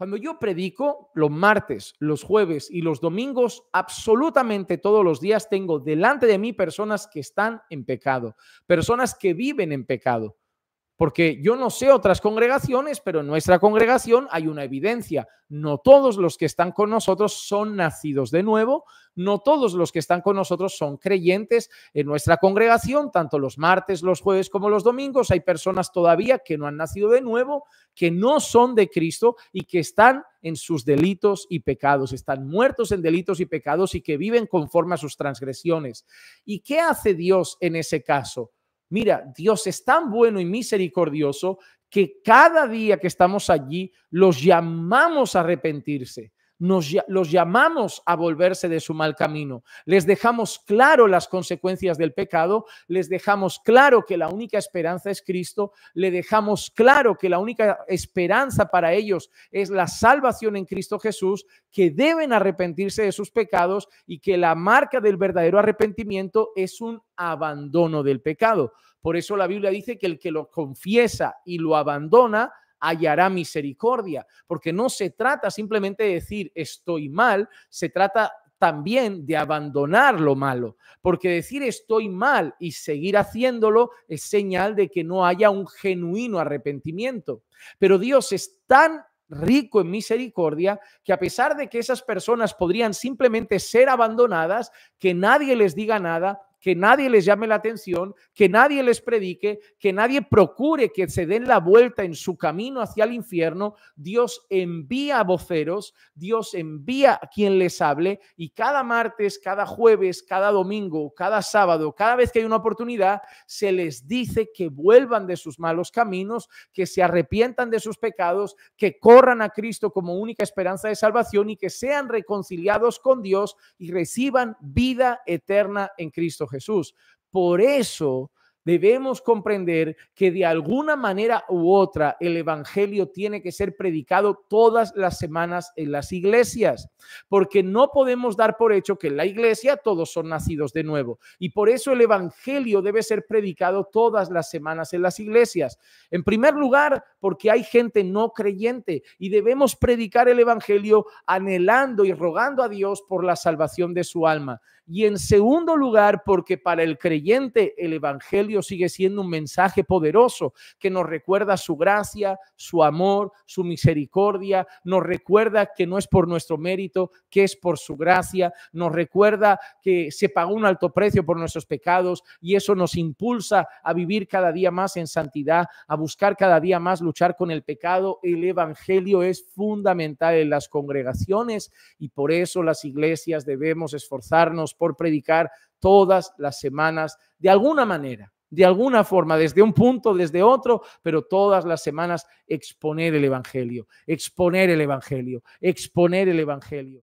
Cuando yo predico los martes, los jueves y los domingos, absolutamente todos los días tengo delante de mí personas que están en pecado, personas que viven en pecado. Porque yo no sé otras congregaciones, pero en nuestra congregación hay una evidencia. No todos los que están con nosotros son nacidos de nuevo, no todos los que están con nosotros son creyentes. En nuestra congregación, tanto los martes, los jueves como los domingos, hay personas todavía que no han nacido de nuevo, que no son de Cristo y que están en sus delitos y pecados, están muertos en delitos y pecados y que viven conforme a sus transgresiones. ¿Y qué hace Dios en ese caso? Mira, Dios es tan bueno y misericordioso que cada día que estamos allí los llamamos a arrepentirse los llamamos a volverse de su mal camino. Les dejamos claro las consecuencias del pecado, les dejamos claro que la única esperanza es Cristo, le dejamos claro que la única esperanza para ellos es la salvación en Cristo Jesús, que deben arrepentirse de sus pecados y que la marca del verdadero arrepentimiento es un abandono del pecado. Por eso la Biblia dice que el que lo confiesa y lo abandona, hallará misericordia, porque no se trata simplemente de decir estoy mal, se trata también de abandonar lo malo, porque decir estoy mal y seguir haciéndolo es señal de que no haya un genuino arrepentimiento. Pero Dios es tan rico en misericordia que a pesar de que esas personas podrían simplemente ser abandonadas, que nadie les diga nada, que nadie les llame la atención, que nadie les predique, que nadie procure que se den la vuelta en su camino hacia el infierno. Dios envía voceros, Dios envía a quien les hable y cada martes, cada jueves, cada domingo, cada sábado, cada vez que hay una oportunidad, se les dice que vuelvan de sus malos caminos, que se arrepientan de sus pecados, que corran a Cristo como única esperanza de salvación y que sean reconciliados con Dios y reciban vida eterna en Cristo Jesús. Por eso debemos comprender que de alguna manera u otra el Evangelio tiene que ser predicado todas las semanas en las iglesias, porque no podemos dar por hecho que en la iglesia todos son nacidos de nuevo. Y por eso el Evangelio debe ser predicado todas las semanas en las iglesias. En primer lugar, porque hay gente no creyente y debemos predicar el Evangelio anhelando y rogando a Dios por la salvación de su alma. Y en segundo lugar, porque para el creyente el Evangelio sigue siendo un mensaje poderoso que nos recuerda su gracia, su amor, su misericordia, nos recuerda que no es por nuestro mérito, que es por su gracia, nos recuerda que se pagó un alto precio por nuestros pecados y eso nos impulsa a vivir cada día más en santidad, a buscar cada día más luchar con el pecado. El Evangelio es fundamental en las congregaciones y por eso las iglesias debemos esforzarnos por predicar todas las semanas de alguna manera de alguna forma, desde un punto, desde otro, pero todas las semanas exponer el Evangelio, exponer el Evangelio, exponer el Evangelio.